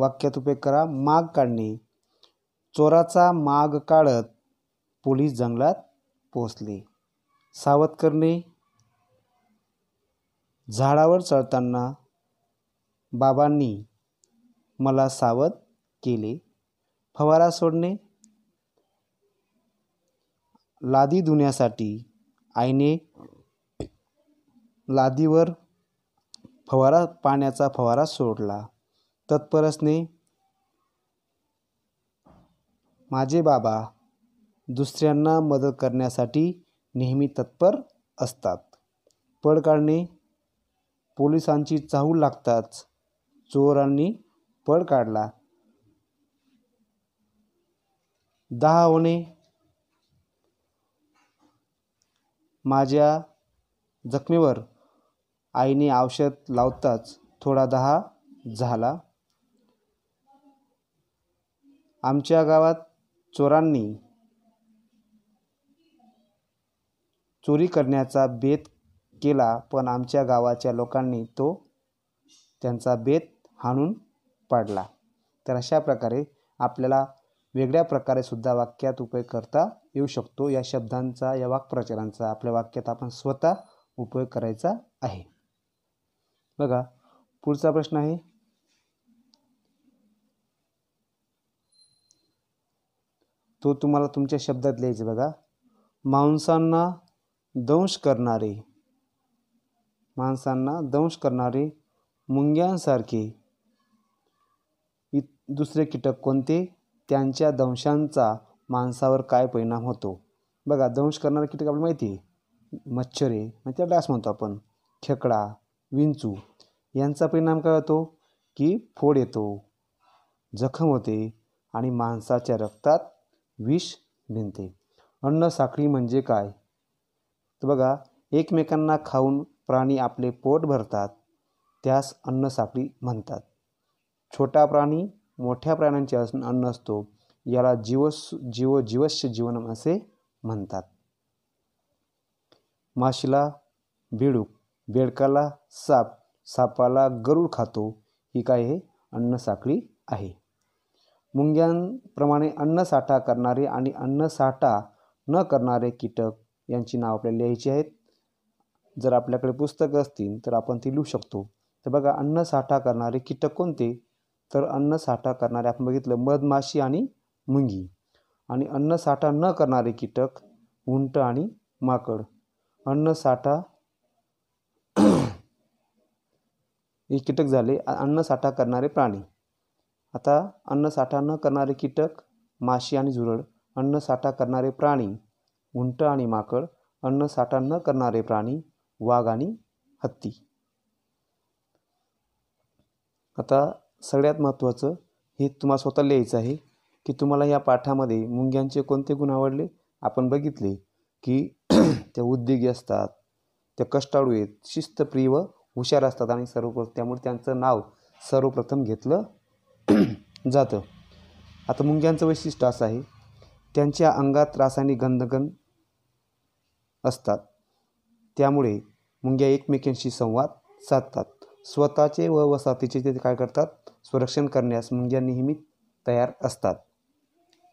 वाक्यात उपयोग करा माग काढणे चोराचा माग काढत पोलीस जंगलात पोचले सावध करणे झाडावर चढताना बाबांनी मला सावध केले फवारा सोडणे लादी धुण्यासाठी आईने लादीवर फवारा पाण्याचा फवारा सोडला तत्पर असणे माझे बाबा दुसऱ्यांना मदत करण्यासाठी नेहमी तत्पर असतात पळ काढणे पोलिसांची चाहूल लागताच चोरांनी पळ काढला दहा होणे माझ्या जखमेवर आईने औषध लावताच थोडा दहा झाला आमच्या गावात चोरांनी चोरी करण्याचा बेत केला पण आमच्या गावाच्या लोकांनी तो त्यांचा बेत हाणून पाडला तर अशा प्रकारे आपल्याला वेगळ्या प्रकारे सुद्धा वाक्यात उपयोग करता येऊ शकतो या शब्दांचा या वाक्प्रचारांचा आपल्या वाक्यात आपण स्वतः उपयोग करायचा आहे बघा पुढचा प्रश्न आहे तो तुम्हाला तुमच्या शब्दात लिहायचे बघा माणसांना दंश करणारे माणसांना दंश करणारे मुंग्यांसारखे दुसरे कीटक कोणते त्यांच्या दंशांचा माणसावर काय परिणाम होतो बघा दंश करणारे कीटक आपल्याला माहिती आहे मच्छरे म्हणजे डास म्हणतो आपण खेकडा विंचू यांचा परिणाम काय होतो की फोड येतो जखम होते आणि माणसाच्या रक्तात विष भिनते अन्न म्हणजे काय तर बघा एकमेकांना खाऊन प्राणी आपले पोट भरतात त्यास अन्न म्हणतात छोटा प्राणी मोठ्या प्राण्यांचे अन्न असतो याला जीवस जीव जीवस्य जीवन असे म्हणतात माशीला बेडूक बेडकाला साप सापाला गरुड खातो ही काय हे अन्न आहे मुंग्यांप्रमाणे अन्नसाठा करणारे आणि अन्नसाठा न करणारे कीटक यांची नाव आपल्याला लिहायची आहेत जर आपल्याकडे पुस्तकं असतील तर आपण ती लिहू शकतो तर बघा अन्नसाठा करणारे कीटक कोणते तर अन्नसाठा करणारे आपण बघितलं मधमाशी आणि मुंगी आणि अन्नसाठा न करणारे कीटक उंट आणि माकड अन्नसाठा हे कीटक झाले अन्नसाठा करणारे प्राणी आता अन्नसाठा न करणारे कीटक माशी आणि झुरळ अन्नसाठा करणारे प्राणी उंट आणि माकड अन्नसाठा न करणारे प्राणी वाघ आणि हत्ती आता सगळ्यात महत्त्वाचं हे तुम्हाला स्वतः लिहायचं आहे की तुम्हाला या पाठामध्ये मुंग्यांचे कोणते गुण आवडले आपण बघितले की त्या उद्योगी असतात त्या कष्टाळू आहेत शिस्तप्रिय व हुशार असतात आणि सर्वप्रथम त्यामुळे त्यांचं नाव सर्वप्रथम घेतलं जातं आता मुंग्यांचं वैशिष्ट्य असं आहे त्यांच्या अंगात रासायनिक गंधगन असतात त्यामुळे मुंग्या एकमेकांशी संवाद साधतात स्वतःचे व वसाहतीचे ते काय करतात संरक्षण करण्यास मुंग्या नेहमी तयार असतात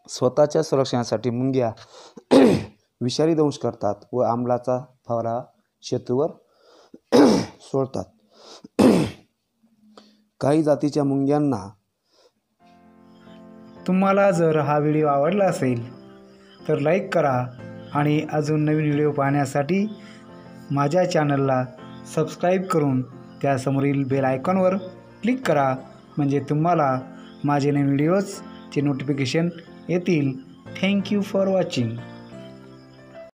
स्वतःच्या संरक्षणासाठी मुंग्या विषारी दंश करतात व आंबलाचा फवारा शेतूवर सोडतात काही जातीच्या मुंग्यांना तुम्हाला जर हा व्हिडिओ आवडला असेल तर लाईक करा आणि अजून नवीन व्हिडिओ पाहण्यासाठी माझ्या चॅनलला सबस्क्राईब करून त्यासमोरील बेल आयकॉनवर क्लिक करा म्हणजे तुम्हाला माझे नवीन व्हिडिओजचे नोटिफिकेशन येतील थँक्यू फॉर वॉचिंग